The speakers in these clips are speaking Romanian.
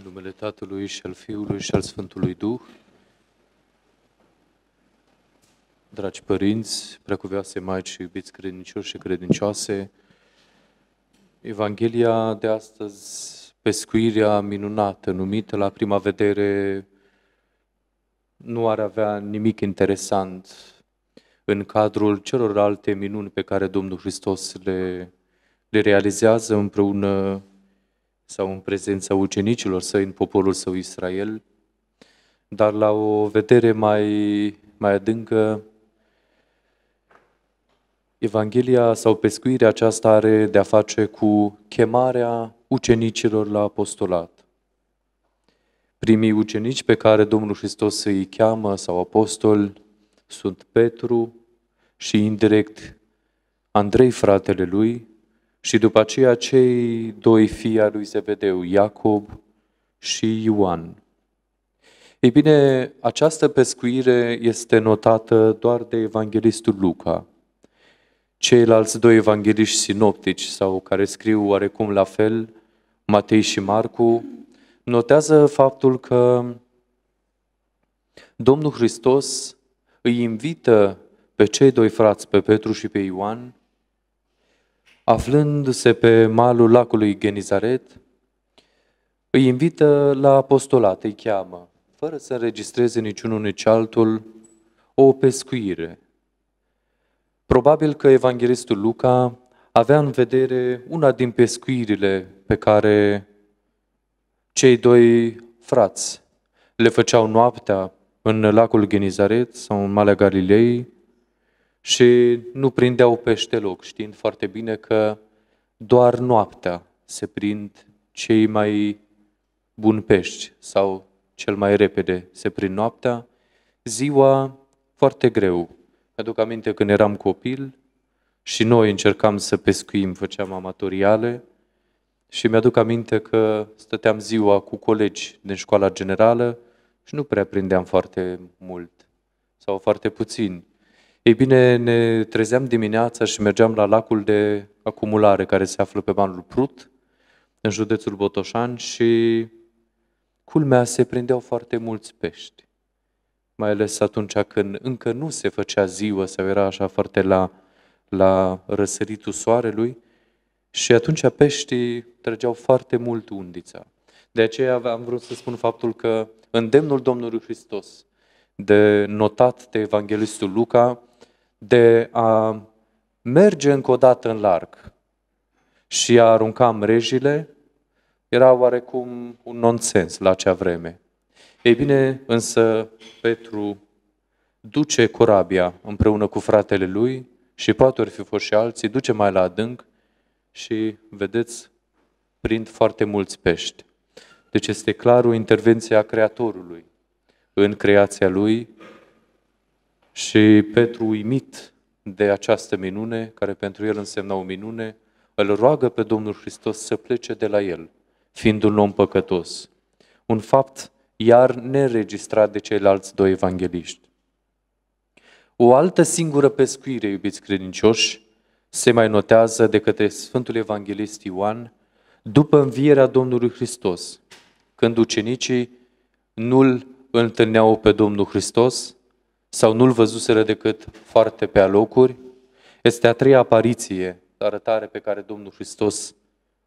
În numele Tatălui și al Fiului și al Sfântului Duh, dragi părinți, preacuvioase maici și iubiți credincioși și credincioase, Evanghelia de astăzi, pescuirea minunată numită la prima vedere, nu ar avea nimic interesant în cadrul celorlalte minuni pe care Domnul Hristos le, le realizează împreună sau în prezența ucenicilor săi în poporul său Israel, dar la o vedere mai, mai adâncă, Evanghelia sau pescuirea aceasta are de-a face cu chemarea ucenicilor la apostolat. Primii ucenici pe care Domnul Hristos îi cheamă sau apostol sunt Petru și indirect Andrei, fratele lui, și după aceea cei doi fii ai lui Zebedeu, Iacob și Ioan. Ei bine, această pescuire este notată doar de evanghelistul Luca. Ceilalți doi evangeliști sinoptici sau care scriu oarecum la fel, Matei și Marcu, notează faptul că Domnul Hristos îi invită pe cei doi frați, pe Petru și pe Ioan, aflându-se pe malul lacului Genizaret, îi invită la apostolat, îi cheamă, fără să înregistreze niciunul nici altul, o pescuire. Probabil că evanghelistul Luca avea în vedere una din pescuirile pe care cei doi frați le făceau noaptea în lacul Genizaret sau în Malea Galilei, și nu prindeau pește loc, știind foarte bine că doar noaptea se prind cei mai buni pești sau cel mai repede se prind noaptea, ziua foarte greu. Mi-aduc aminte când eram copil și noi încercam să pescuim, făceam amatoriale și mi-aduc aminte că stăteam ziua cu colegi din școala generală și nu prea prindeam foarte mult sau foarte puțin. Ei bine, ne trezeam dimineața și mergeam la lacul de acumulare care se află pe banul Prut, în județul Botoșan și culmea se prindeau foarte mulți pești. Mai ales atunci când încă nu se făcea ziua sau era așa foarte la, la răsăritul soarelui și atunci peștii trăgeau foarte mult undița. De aceea am vrut să spun faptul că îndemnul Domnului Hristos de notat de Evanghelistul Luca de a merge încă o dată în larg și a arunca mrejile era oarecum un nonsens la acea vreme. Ei bine, însă Petru duce corabia împreună cu fratele lui și poate ori fi fost și alții, duce mai la adânc și, vedeți, prind foarte mulți pești. Deci este clar o intervenție a Creatorului în creația lui și Petru, uimit de această minune, care pentru el însemna o minune, îl roagă pe Domnul Hristos să plece de la el, fiind un om păcătos. Un fapt iar neregistrat de ceilalți doi evangeliști. O altă singură pescuire, iubiți credincioși, se mai notează de către Sfântul Evanghelist Ioan după învierea Domnului Hristos, când ucenicii nu-L întâlneau pe Domnul Hristos, sau nu-l văzuseră decât foarte pe alocuri, este a treia apariție, arătare pe care Domnul Hristos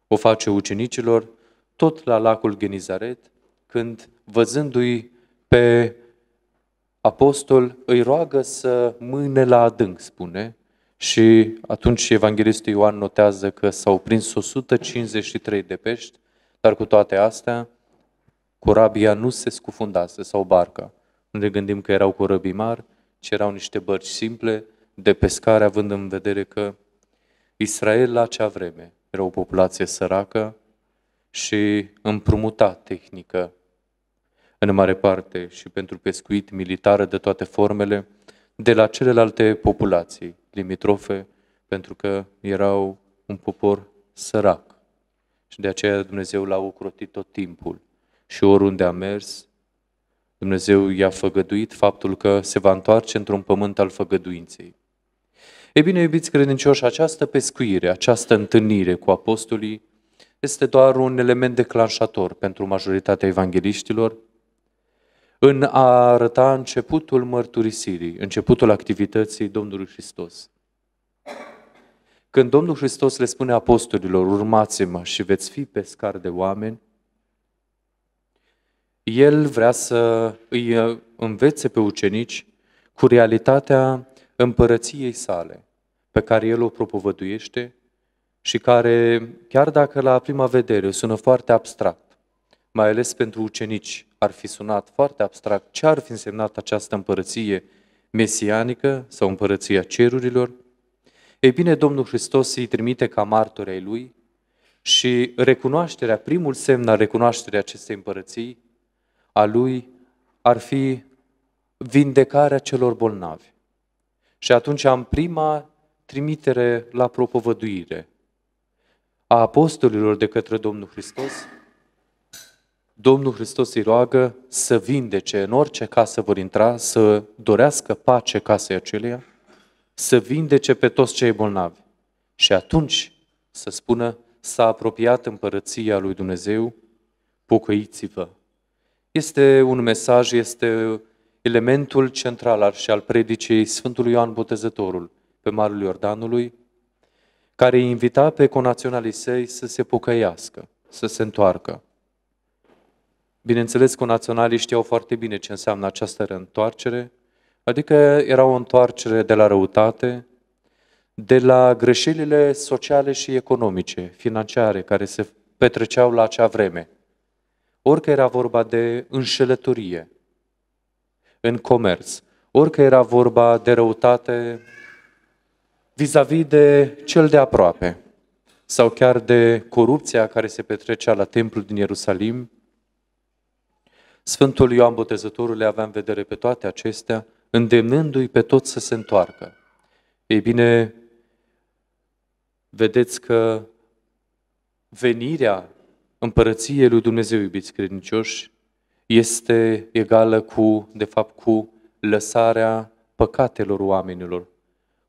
o face ucenicilor, tot la lacul Genizaret, când văzându-i pe apostol, îi roagă să mâne la adânc, spune, și atunci evanghelistul Ioan notează că s-au prins 153 de pești, dar cu toate astea, corabia nu se scufundase sau barca. Nu ne gândim că erau corăbii mari, ci erau niște bărci simple de pescare, având în vedere că Israel la acea vreme era o populație săracă și împrumuta tehnică în mare parte și pentru pescuit militară de toate formele de la celelalte populații limitrofe, pentru că erau un popor sărac. Și de aceea Dumnezeu l-a ocrotit tot timpul. Și oriunde a mers, Dumnezeu i-a făgăduit faptul că se va întoarce într-un pământ al făgăduinței. Ei bine, iubiți credincioși, această pescuire, această întâlnire cu apostolii este doar un element declanșator pentru majoritatea evangeliștilor? în a arăta începutul mărturisirii, începutul activității Domnului Hristos. Când Domnul Hristos le spune apostolilor, urmați-mă și veți fi pescari de oameni, el vrea să îi uh, învețe pe ucenici cu realitatea împărăției sale, pe care el o propovăduiește și care, chiar dacă la prima vedere sună foarte abstract, mai ales pentru ucenici ar fi sunat foarte abstract ce ar fi însemnat această împărăție mesianică sau împărăția cerurilor, ei bine, Domnul Hristos îi trimite ca martori ai Lui și recunoașterea, primul semn al recunoașterii acestei împărății a lui ar fi vindecarea celor bolnavi. Și atunci am prima trimitere la propovăduire a apostolilor de către Domnul Hristos. Domnul Hristos îi roagă să vindece în orice casă vor intra, să dorească pace casei aceleia, să vindece pe toți cei bolnavi. Și atunci să spună, s-a apropiat împărăția lui Dumnezeu, pocăiți-vă este un mesaj, este elementul central și al predicii Sfântului Ioan Botezătorul pe Marul Iordanului, care îi invita pe conaționalii săi să se pocăiască, să se întoarcă. Bineînțeles, conaționalii știau foarte bine ce înseamnă această reîntoarcere, adică era o întoarcere de la răutate, de la greșelile sociale și economice, financiare, care se petreceau la acea vreme – orică era vorba de înșelătorie în comerț, orică era vorba de răutate vis-a-vis de cel de aproape, sau chiar de corupția care se petrecea la templul din Ierusalim, Sfântul Ioan Botezătorul le avea în vedere pe toate acestea, îndemnându-i pe toți să se întoarcă. Ei bine, vedeți că venirea împărăție lui Dumnezeu, iubiți credincioși, este egală cu, de fapt, cu lăsarea păcatelor oamenilor,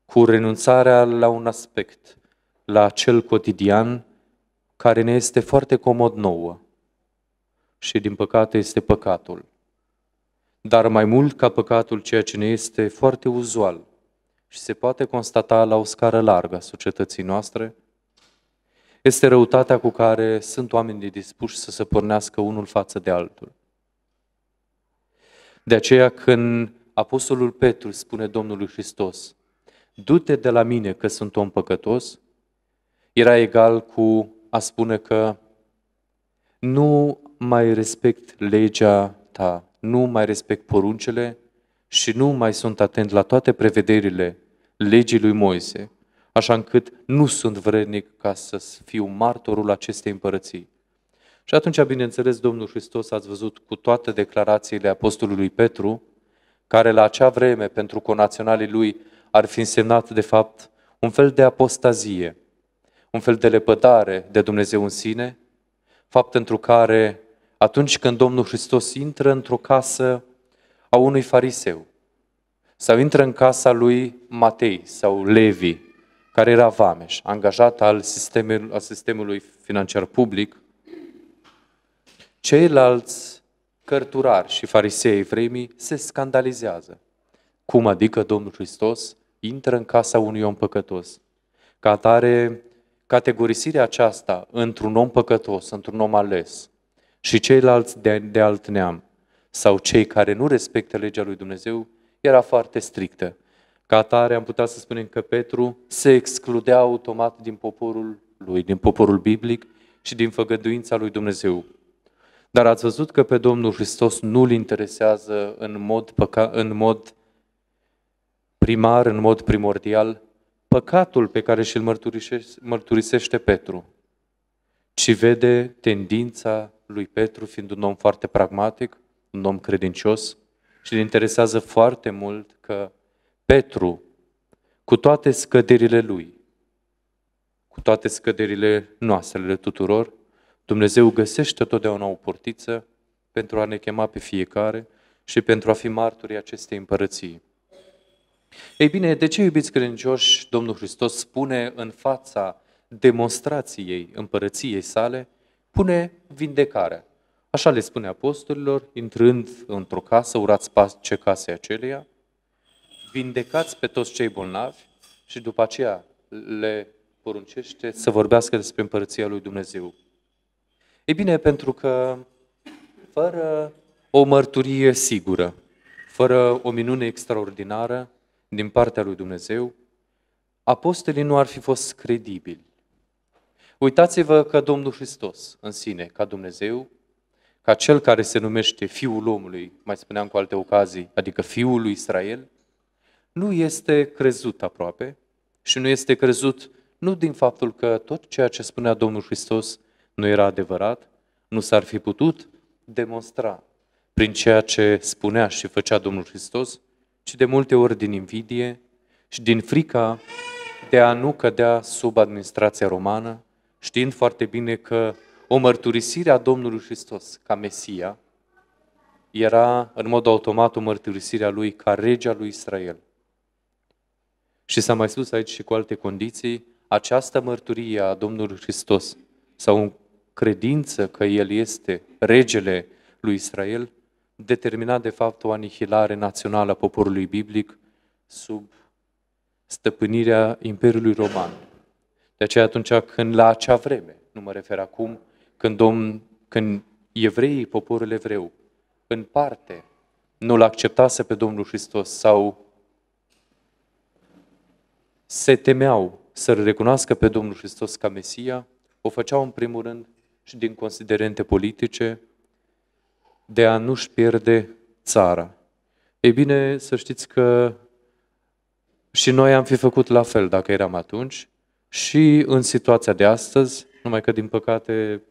cu renunțarea la un aspect, la cel cotidian care ne este foarte comod nouă și, din păcate, este păcatul. Dar mai mult ca păcatul, ceea ce ne este foarte uzual și se poate constata la o scară largă a societății noastre – este răutatea cu care sunt oamenii dispuși să se pornească unul față de altul. De aceea când Apostolul Petru spune Domnului Hristos, du-te de la mine că sunt om păcătos, era egal cu a spune că nu mai respect legea ta, nu mai respect poruncele și nu mai sunt atent la toate prevederile legii lui Moise, așa încât nu sunt vrednic ca să fiu martorul acestei împărății. Și atunci, bineînțeles, Domnul Hristos ați văzut cu toate declarațiile apostolului Petru, care la acea vreme pentru conaționalii lui ar fi însemnat, de fapt, un fel de apostazie, un fel de lepădare de Dumnezeu în sine, fapt pentru care atunci când Domnul Hristos intră într-o casă a unui fariseu, sau intră în casa lui Matei sau Levi, care era Vameș, angajat al sistemului, al sistemului financiar public, ceilalți cărturari și farisei vremii se scandalizează. Cum adică Domnul Hristos intră în casa unui om păcătos? Ca atare, categorisirea aceasta într-un om păcătos, într-un om ales și ceilalți de, de alt neam sau cei care nu respectă legea lui Dumnezeu era foarte strictă ca atare am putea să spunem că Petru se excludea automat din poporul lui, din poporul biblic și din făgăduința lui Dumnezeu. Dar ați văzut că pe Domnul Hristos nu-l interesează în mod, păca, în mod primar, în mod primordial, păcatul pe care și-l mărturisește, mărturisește Petru, ci vede tendința lui Petru, fiind un om foarte pragmatic, un om credincios, și îl interesează foarte mult că Petru, cu toate scăderile lui, cu toate scăderile noastrele tuturor, Dumnezeu găsește totdeauna o portiță pentru a ne chema pe fiecare și pentru a fi marturii acestei împărății. Ei bine, de ce, iubiți credincioși, Domnul Hristos spune în fața demonstrației împărăției sale, pune vindecarea. Așa le spune apostolilor, intrând într-o casă, urați pace casei aceleia, vindecați pe toți cei bolnavi și după aceea le poruncește să vorbească despre împărăția lui Dumnezeu. E bine, pentru că fără o mărturie sigură, fără o minune extraordinară din partea lui Dumnezeu, apostolii nu ar fi fost credibili. Uitați-vă că Domnul Hristos în sine, ca Dumnezeu, ca cel care se numește Fiul omului, mai spuneam cu alte ocazii, adică Fiul lui Israel, nu este crezut aproape și nu este crezut nu din faptul că tot ceea ce spunea Domnul Hristos nu era adevărat, nu s-ar fi putut demonstra prin ceea ce spunea și făcea Domnul Hristos, ci de multe ori din invidie și din frica de a nu cădea sub administrația romană, știind foarte bine că o mărturisire a Domnului Hristos ca Mesia era în mod automat o mărturisire a lui ca regea lui Israel. Și s-a mai spus aici și cu alte condiții, această mărturie a Domnului Hristos sau în credință că El este regele lui Israel, determina de fapt o anihilare națională a poporului biblic sub stăpânirea Imperiului Roman. De aceea atunci când la acea vreme, nu mă refer acum, când, domn, când evreii, poporul evreu, în parte nu l-acceptase pe Domnul Hristos sau se temeau să-L recunoască pe Domnul Hristos ca Mesia, o făceau în primul rând și din considerente politice, de a nu-și pierde țara. Ei bine, să știți că și noi am fi făcut la fel dacă eram atunci și în situația de astăzi, numai că din păcate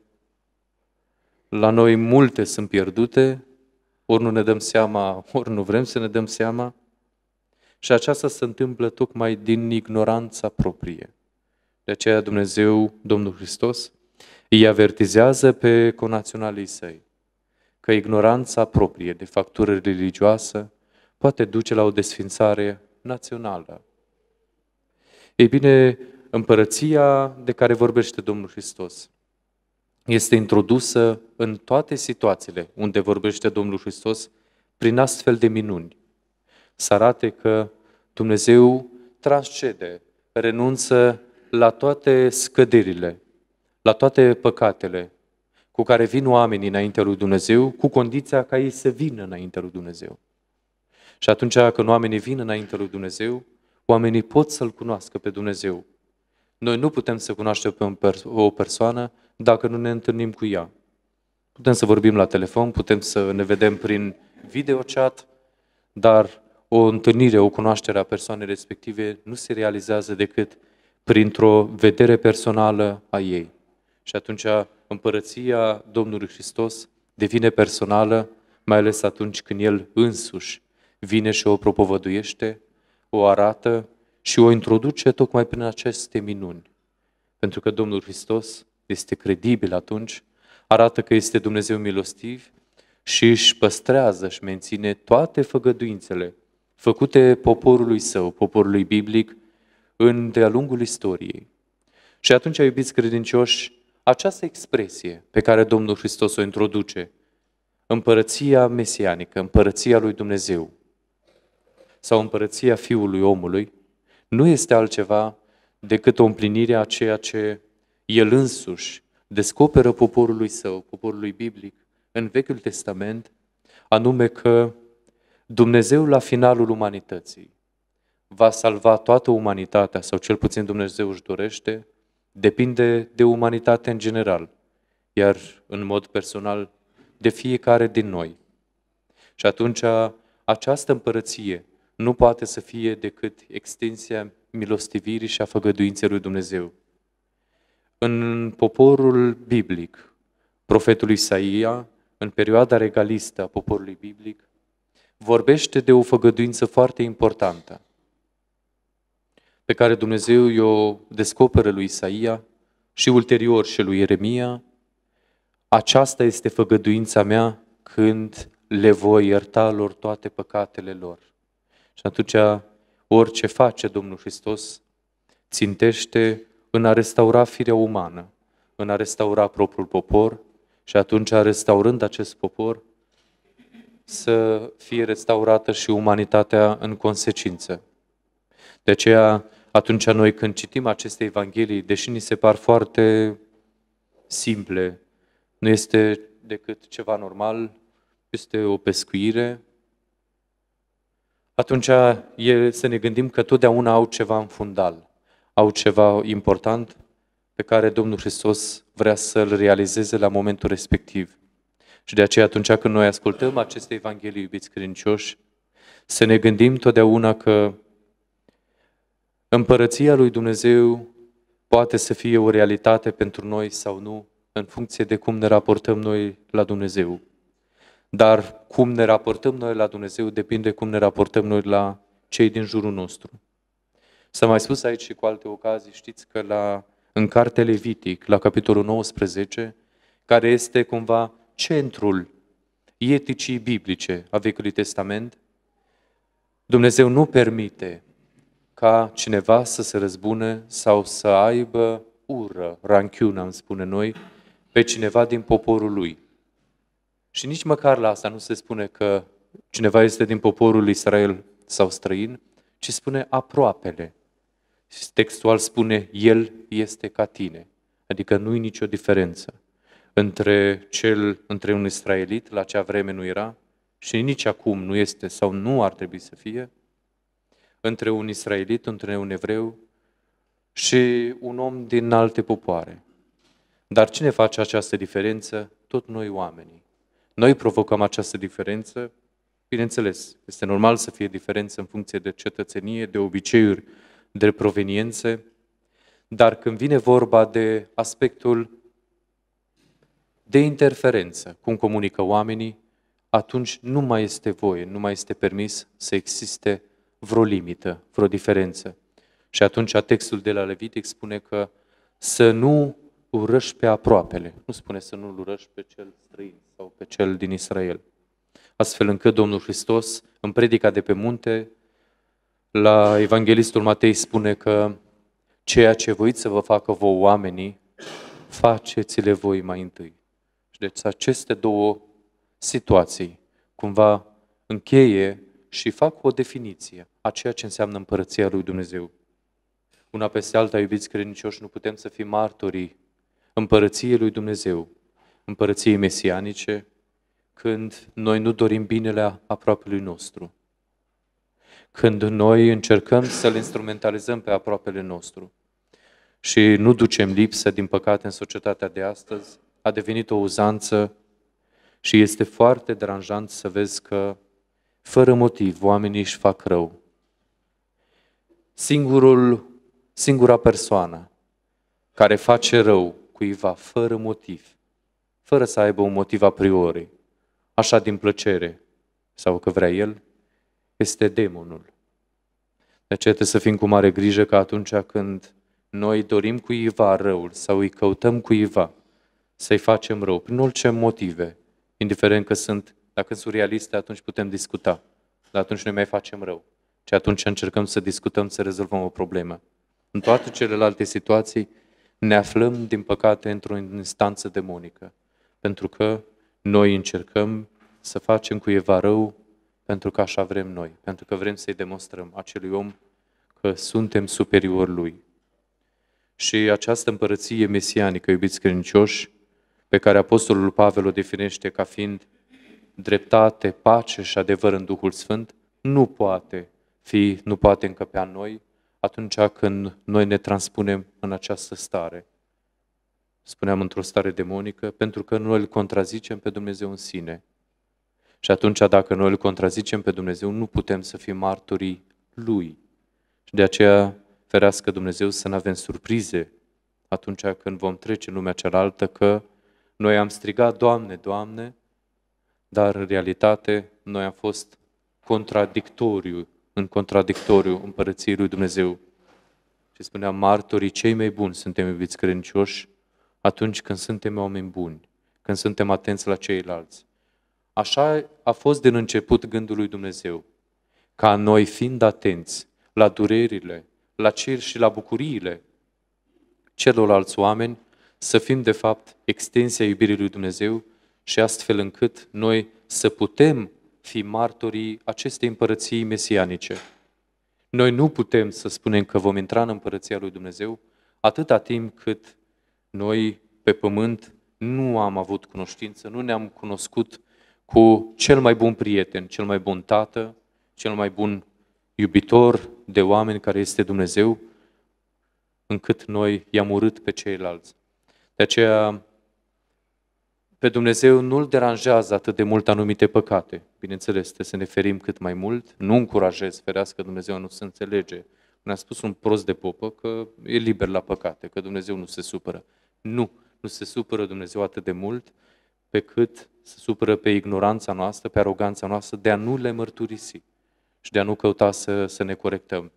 la noi multe sunt pierdute, ori nu ne dăm seama, ori nu vrem să ne dăm seama, și aceasta se întâmplă tocmai din ignoranța proprie. De aceea Dumnezeu, Domnul Hristos, îi avertizează pe conaționalii săi că ignoranța proprie de factură religioasă poate duce la o desfințare națională. Ei bine, împărăția de care vorbește Domnul Hristos este introdusă în toate situațiile unde vorbește Domnul Hristos prin astfel de minuni, să arate că Dumnezeu transcede, renunță la toate scăderile, la toate păcatele cu care vin oamenii înaintea lui Dumnezeu, cu condiția ca ei să vină înaintea lui Dumnezeu. Și atunci când oamenii vin înaintea lui Dumnezeu, oamenii pot să-L cunoască pe Dumnezeu. Noi nu putem să cunoaștem pe o persoană dacă nu ne întâlnim cu ea. Putem să vorbim la telefon, putem să ne vedem prin videochat, dar o întâlnire, o cunoaștere a persoanei respective nu se realizează decât printr-o vedere personală a ei. Și atunci împărăția Domnului Hristos devine personală, mai ales atunci când El însuși vine și o propovăduiește, o arată și o introduce tocmai prin aceste minuni. Pentru că Domnul Hristos este credibil atunci, arată că este Dumnezeu milostiv și își păstrează și menține toate făgăduințele făcute poporului său, poporului biblic, în de-a lungul istoriei. Și atunci, iubiți credincioși, această expresie pe care Domnul Hristos o introduce, împărăția mesianică, împărăția lui Dumnezeu sau împărăția Fiului Omului, nu este altceva decât o împlinire a ceea ce El însuși descoperă poporului său, poporului biblic, în Vechiul Testament, anume că Dumnezeu la finalul umanității va salva toată umanitatea, sau cel puțin Dumnezeu își dorește, depinde de umanitate în general, iar în mod personal de fiecare din noi. Și atunci această împărăție nu poate să fie decât extensia milostivirii și a făgăduinței lui Dumnezeu. În poporul biblic, profetul Isaia, în perioada regalistă a poporului biblic, vorbește de o făgăduință foarte importantă pe care Dumnezeu o descoperă lui Isaia și ulterior și lui Ieremia. Aceasta este făgăduința mea când le voi ierta lor toate păcatele lor. Și atunci orice face Domnul Hristos țintește în a restaura firea umană, în a restaura propriul popor și atunci restaurând acest popor, să fie restaurată și umanitatea în consecință. De aceea, atunci noi când citim aceste Evanghelii, deși ni se par foarte simple, nu este decât ceva normal, este o pescuire, atunci e să ne gândim că totdeauna au ceva în fundal, au ceva important pe care Domnul Hristos vrea să-l realizeze la momentul respectiv. Și de aceea atunci când noi ascultăm aceste Evanghelii, iubiți credincioși, să ne gândim totdeauna că împărăția lui Dumnezeu poate să fie o realitate pentru noi sau nu, în funcție de cum ne raportăm noi la Dumnezeu. Dar cum ne raportăm noi la Dumnezeu depinde cum ne raportăm noi la cei din jurul nostru. S-a mai spus aici și cu alte ocazii, știți că la, în cartea Levitic, la capitolul 19, care este cumva centrul eticii biblice a Vechiului Testament, Dumnezeu nu permite ca cineva să se răzbune sau să aibă ură, ranchiună, îmi spune noi, pe cineva din poporul lui. Și nici măcar la asta nu se spune că cineva este din poporul Israel sau străin, ci spune aproapele. Textual spune, el este ca tine. Adică nu-i nicio diferență între, cel, între un israelit, la acea vreme nu era, și nici acum nu este sau nu ar trebui să fie, între un israelit, între un evreu și un om din alte popoare. Dar cine face această diferență? Tot noi oamenii. Noi provocăm această diferență, bineînțeles, este normal să fie diferență în funcție de cetățenie, de obiceiuri, de proveniențe, dar când vine vorba de aspectul de interferență, cum comunică oamenii, atunci nu mai este voie, nu mai este permis să existe vreo limită, vreo diferență. Și atunci textul de la Levitic spune că să nu urăști pe aproapele. Nu spune să nu urăști pe cel străin sau pe cel din Israel. Astfel încât Domnul Hristos, în predica de pe munte, la Evanghelistul Matei spune că ceea ce voiți să vă facă voi oamenii, faceți-le voi mai întâi. Și deci aceste două situații cumva încheie și fac o definiție a ceea ce înseamnă împărăția lui Dumnezeu. Una peste alta, iubiți credincioși, nu putem să fim martorii împărăției lui Dumnezeu, împărăției mesianice, când noi nu dorim binele aproapelui nostru, când noi încercăm să-l instrumentalizăm pe aproapele nostru și nu ducem lipsă, din păcate, în societatea de astăzi, a devenit o uzanță și este foarte deranjant să vezi că, fără motiv, oamenii își fac rău. Singurul, singura persoană care face rău cuiva fără motiv, fără să aibă un motiv a priori, așa din plăcere sau că vrea el, este demonul. De aceea trebuie să fim cu mare grijă că atunci când noi dorim cuiva răul sau îi căutăm cuiva, să-i facem rău, prin orice motive, indiferent că sunt, dacă sunt realiste, atunci putem discuta. Dar atunci noi mai facem rău. Și atunci încercăm să discutăm, să rezolvăm o problemă. În toate celelalte situații ne aflăm, din păcate, într-o instanță demonică. Pentru că noi încercăm să facem cuiva rău pentru că așa vrem noi, pentru că vrem să-i demonstrăm acelui om că suntem superiori lui. Și această împărăție mesianică, iubiți credincioși, pe care Apostolul Pavel o definește ca fiind dreptate, pace și adevăr în Duhul Sfânt, nu poate fi, nu poate încăpea noi atunci când noi ne transpunem în această stare. Spuneam într-o stare demonică, pentru că noi îl contrazicem pe Dumnezeu în sine. Și atunci, dacă noi îl contrazicem pe Dumnezeu, nu putem să fim martorii Lui. Și de aceea, ferească Dumnezeu să nu avem surprize atunci când vom trece în lumea cealaltă, că noi am strigat, Doamne, Doamne, dar în realitate noi am fost contradictoriu, în contradictoriu împărăției lui Dumnezeu. Și spunea, martorii cei mai buni suntem iubiți credincioși atunci când suntem oameni buni, când suntem atenți la ceilalți. Așa a fost din început gândul lui Dumnezeu, ca noi fiind atenți la durerile, la cer și la bucuriile celorlalți oameni, să fim de fapt extensia iubirii lui Dumnezeu și astfel încât noi să putem fi martorii acestei împărății mesianice. Noi nu putem să spunem că vom intra în împărăția lui Dumnezeu atâta timp cât noi pe pământ nu am avut cunoștință, nu ne-am cunoscut cu cel mai bun prieten, cel mai bun tată, cel mai bun iubitor de oameni care este Dumnezeu, încât noi i-am urât pe ceilalți. De aceea, pe Dumnezeu nu-L deranjează atât de mult anumite păcate. Bineînțeles, trebuie să ne ferim cât mai mult. Nu încurajez, ferească Dumnezeu nu se înțelege. Ne-a spus un prost de popă că e liber la păcate, că Dumnezeu nu se supără. Nu, nu se supără Dumnezeu atât de mult pe cât se supără pe ignoranța noastră, pe aroganța noastră de a nu le mărturisi și de a nu căuta să, să ne corectăm.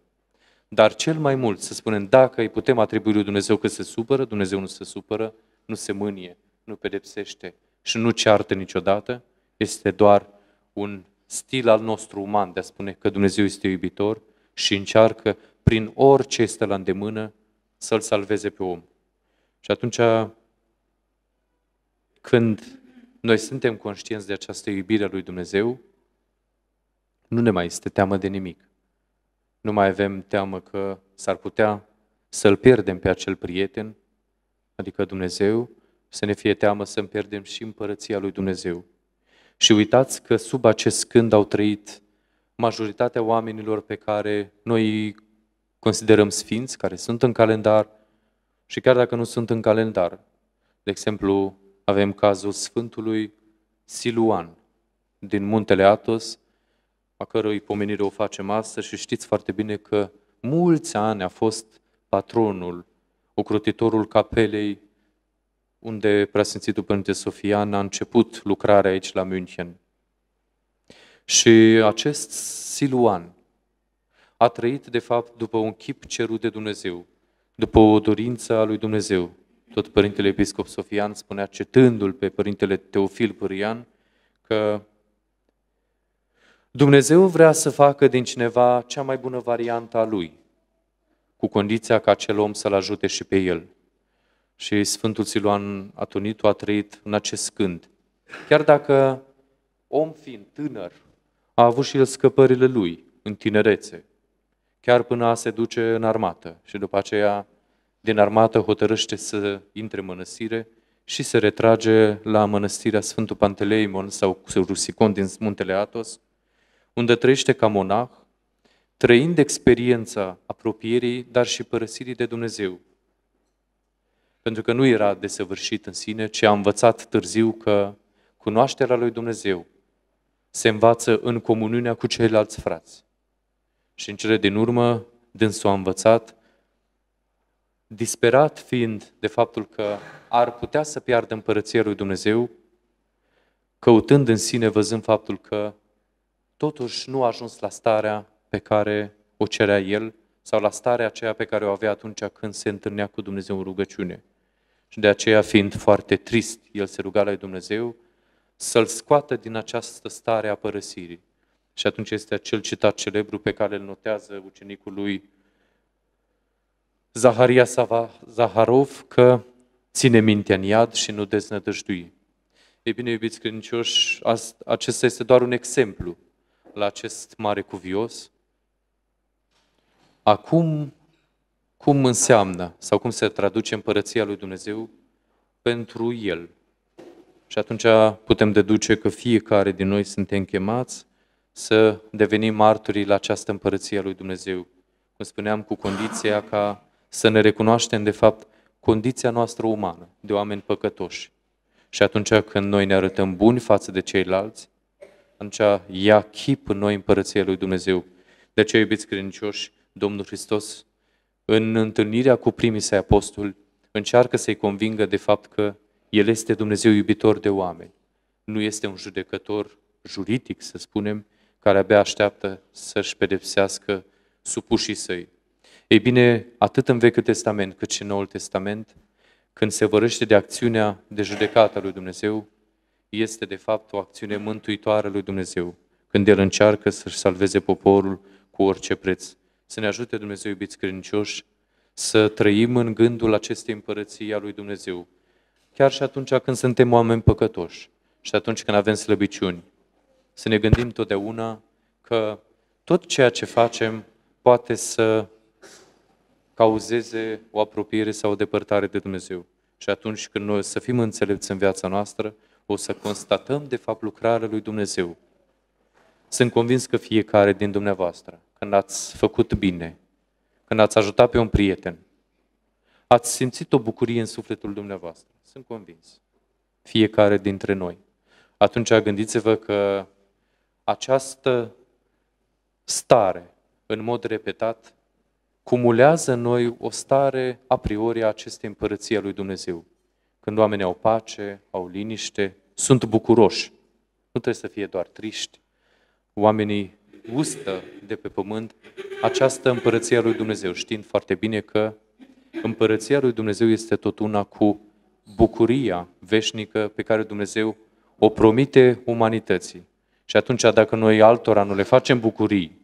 Dar cel mai mult, să spunem, dacă îi putem atribui lui Dumnezeu că se supără, Dumnezeu nu se supără, nu se mânie, nu pedepsește și nu ceartă niciodată, este doar un stil al nostru uman de a spune că Dumnezeu este iubitor și încearcă prin orice este la îndemână să-l salveze pe om. Și atunci, când noi suntem conștienți de această iubire a lui Dumnezeu, nu ne mai este teamă de nimic nu mai avem teamă că s-ar putea să-l pierdem pe acel prieten, adică Dumnezeu, să ne fie teamă să-mi pierdem și împărăția lui Dumnezeu. Și uitați că sub acest când au trăit majoritatea oamenilor pe care noi considerăm sfinți, care sunt în calendar și chiar dacă nu sunt în calendar. De exemplu, avem cazul Sfântului Siluan din muntele Atos, a cărui pomenire o facem astăzi și știți foarte bine că mulți ani a fost patronul, ocrotitorul capelei unde preasfințitul Părinte Sofian a început lucrarea aici la München. Și acest Siluan a trăit, de fapt, după un chip cerut de Dumnezeu, după o dorință a lui Dumnezeu. Tot Părintele Episcop Sofian spunea, citându-l pe Părintele Teofil Pârian, că Dumnezeu vrea să facă din cineva cea mai bună variantă a lui, cu condiția ca acel om să-l ajute și pe el. Și Sfântul Siluan Atonitu a trăit în acest cânt. Chiar dacă om fiind tânăr, a avut și el scăpările lui în tinerețe, chiar până a se duce în armată și după aceea din armată hotărăște să intre în mănăstire și se retrage la mănăstirea Sfântul Panteleimon sau Rusicon din Muntele Atos, unde trăiește ca monah, trăind experiența apropierii, dar și părăsirii de Dumnezeu. Pentru că nu era desăvârșit în sine, ci a învățat târziu că cunoașterea lui Dumnezeu se învață în comuniunea cu ceilalți frați. Și în cele din urmă, dânsul a învățat, disperat fiind de faptul că ar putea să piardă împărăția lui Dumnezeu, căutând în sine, văzând faptul că totuși nu a ajuns la starea pe care o cerea el sau la starea aceea pe care o avea atunci când se întâlnea cu Dumnezeu în rugăciune. Și de aceea, fiind foarte trist, el se ruga la Dumnezeu să-l scoată din această stare a părăsirii. Și atunci este acel citat celebru pe care îl notează ucenicul lui Zaharia Sava, Zaharov că ține mintea în iad și nu deznădăjdui. Ei bine, iubiți credincioși, acesta este doar un exemplu la acest mare cuvios. Acum, cum înseamnă sau cum se traduce împărăția lui Dumnezeu pentru el? Și atunci putem deduce că fiecare din noi suntem chemați să devenim martorii la această împărăție a lui Dumnezeu. Cum spuneam, cu condiția ca să ne recunoaștem, de fapt, condiția noastră umană, de oameni păcătoși. Și atunci când noi ne arătăm buni față de ceilalți, atunci ia chip în noi împărăția lui Dumnezeu. De aceea, iubiți credincioși, Domnul Hristos, în întâlnirea cu primii săi apostoli, încearcă să-i convingă de fapt că El este Dumnezeu iubitor de oameni. Nu este un judecător juridic, să spunem, care abia așteaptă să-și pedepsească supușii săi. Ei bine, atât în Vechiul Testament cât și în Noul Testament, când se vorăște de acțiunea de judecată a lui Dumnezeu, este de fapt o acțiune mântuitoare lui Dumnezeu, când El încearcă să-și salveze poporul cu orice preț. Să ne ajute Dumnezeu, iubiți credincioși, să trăim în gândul acestei împărății a lui Dumnezeu, chiar și atunci când suntem oameni păcătoși și atunci când avem slăbiciuni. Să ne gândim totdeauna că tot ceea ce facem poate să cauzeze o apropiere sau o depărtare de Dumnezeu. Și atunci când noi să fim înțelepți în viața noastră, o să constatăm, de fapt, lucrarea lui Dumnezeu. Sunt convins că fiecare din dumneavoastră, când ați făcut bine, când ați ajutat pe un prieten, ați simțit o bucurie în sufletul dumneavoastră. Sunt convins. Fiecare dintre noi. Atunci gândiți-vă că această stare, în mod repetat, cumulează în noi o stare a priori a acestei împărății a lui Dumnezeu când oamenii au pace, au liniște, sunt bucuroși. Nu trebuie să fie doar triști. Oamenii gustă de pe pământ această împărăție a lui Dumnezeu, știind foarte bine că împărăția lui Dumnezeu este tot una cu bucuria veșnică pe care Dumnezeu o promite umanității. Și atunci, dacă noi altora nu le facem bucurii,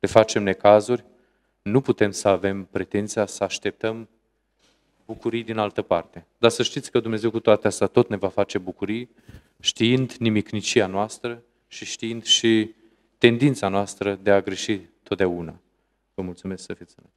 le facem necazuri, nu putem să avem pretenția să așteptăm bucurii din altă parte. Dar să știți că Dumnezeu cu toate astea tot ne va face bucurii, știind nimicnicia noastră și știind și tendința noastră de a greși totdeauna. Vă mulțumesc să fiți înăți.